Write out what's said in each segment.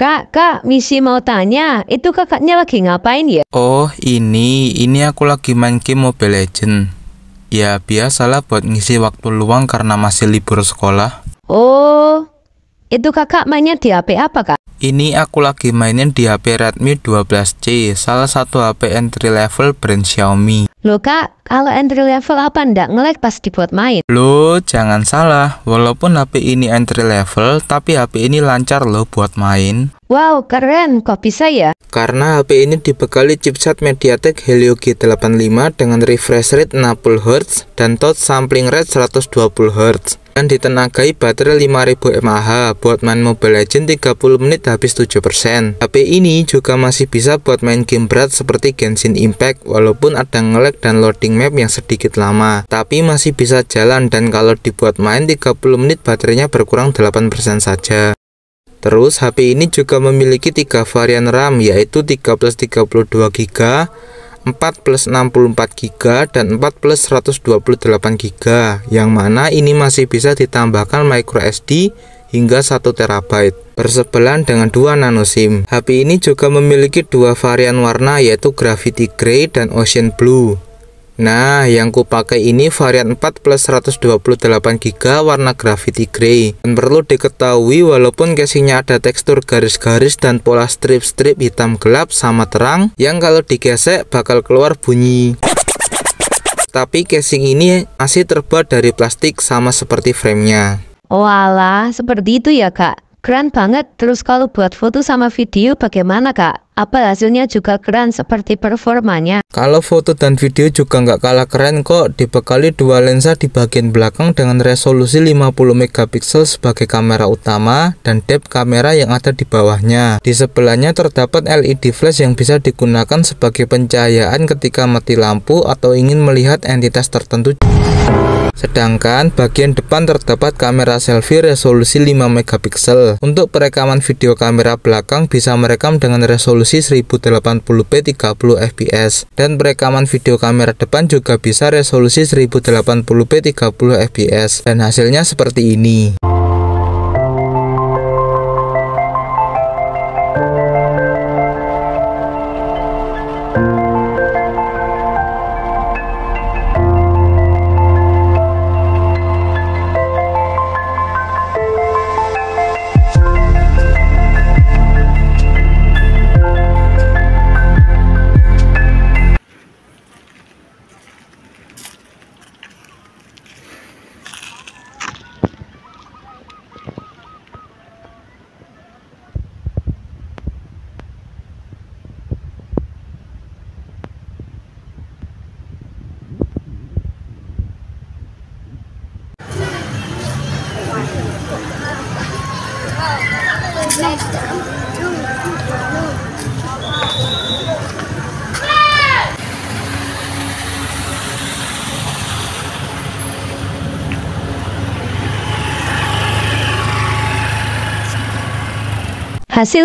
Kak, kak, misi mau tanya, itu kakaknya lagi ngapain ya? Oh, ini, ini aku lagi main game Mobile Legend. Ya, biasalah buat ngisi waktu luang karena masih libur sekolah. Oh, itu kakak mainnya di HP apa kak? Ini aku lagi mainin di HP Redmi 12C, salah satu HP entry level brand Xiaomi. Loh kak, kalau entry level apa ndak ngelag pas dibuat main? Loh, jangan salah, walaupun HP ini entry level, tapi HP ini lancar loh buat main. Wow, keren, kok bisa ya? Karena HP ini dibekali chipset MediaTek Helio G85 dengan refresh rate 60Hz dan touch sampling rate 120Hz dan ditenagai baterai 5000 mAh buat main Mobile Legends 30 menit habis 7% HP ini juga masih bisa buat main game berat seperti Genshin Impact walaupun ada ngelag dan loading map yang sedikit lama tapi masih bisa jalan dan kalau dibuat main 30 menit baterainya berkurang 8% saja Terus HP ini juga memiliki tiga varian RAM yaitu 1332 GB, 4 plus 64 GB dan 4 plus 128 GB yang mana ini masih bisa ditambahkan micro SD hingga 1 TB bersebelahan dengan 2 nano SIM. HP ini juga memiliki dua varian warna yaitu Gravity Gray dan Ocean Blue. Nah, yang kupakai ini varian 4 plus 128GB warna graffiti grey. Dan perlu diketahui walaupun casingnya ada tekstur garis-garis dan pola strip-strip hitam gelap sama terang, yang kalau digesek bakal keluar bunyi. Tapi casing ini masih terbuat dari plastik sama seperti framenya. Walah, seperti itu ya kak. Keren banget. Terus kalau buat foto sama video bagaimana kak? Apa hasilnya juga keren seperti performanya. Kalau foto dan video juga nggak kalah keren kok, dibekali dua lensa di bagian belakang dengan resolusi 50MP sebagai kamera utama dan depth kamera yang ada di bawahnya. Di sebelahnya terdapat LED flash yang bisa digunakan sebagai pencahayaan ketika mati lampu atau ingin melihat entitas tertentu. Sedangkan bagian depan terdapat kamera selfie resolusi 5 mp Untuk perekaman video kamera belakang bisa merekam dengan resolusi resolusi 1080p 30 fps dan perekaman video kamera depan juga bisa resolusi 1080p 30 fps dan hasilnya seperti ini Hasil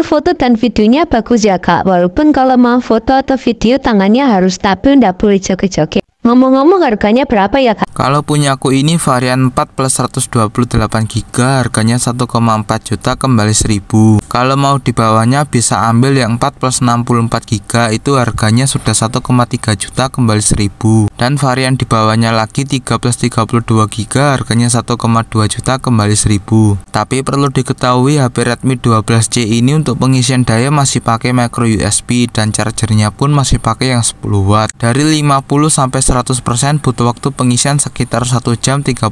foto dan videonya bagus ya kak, walaupun kalau mau foto atau video tangannya harus stabil, tidak boleh joget-joget. Ngomong-ngomong harganya berapa ya kak? Kalau punya aku ini varian 4 plus 128 GB harganya 1,4 juta kembali 1000 Kalau mau di bawahnya bisa ambil yang 4 plus 64 GB itu harganya sudah 1,3 juta kembali 1000 Dan varian di bawahnya lagi 3 plus 32 GB harganya 1,2 juta kembali 1000 Tapi perlu diketahui HP Redmi 12C ini untuk pengisian daya masih pakai micro USB dan chargernya pun masih pakai yang 10 watt Dari 50 sampai 100. 100% butuh waktu pengisian sekitar 1 jam 38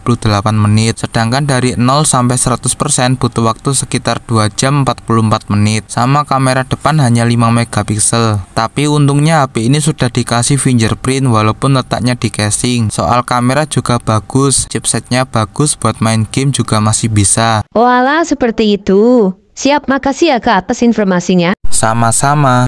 menit, sedangkan dari 0 sampai 100% butuh waktu sekitar 2 jam 44 menit. Sama kamera depan hanya 5 megapiksel. Tapi untungnya HP ini sudah dikasih fingerprint walaupun letaknya di casing. Soal kamera juga bagus, chipsetnya bagus buat main game juga masih bisa. Wala seperti itu. Siap, makasih ya Kak atas informasinya. Sama-sama.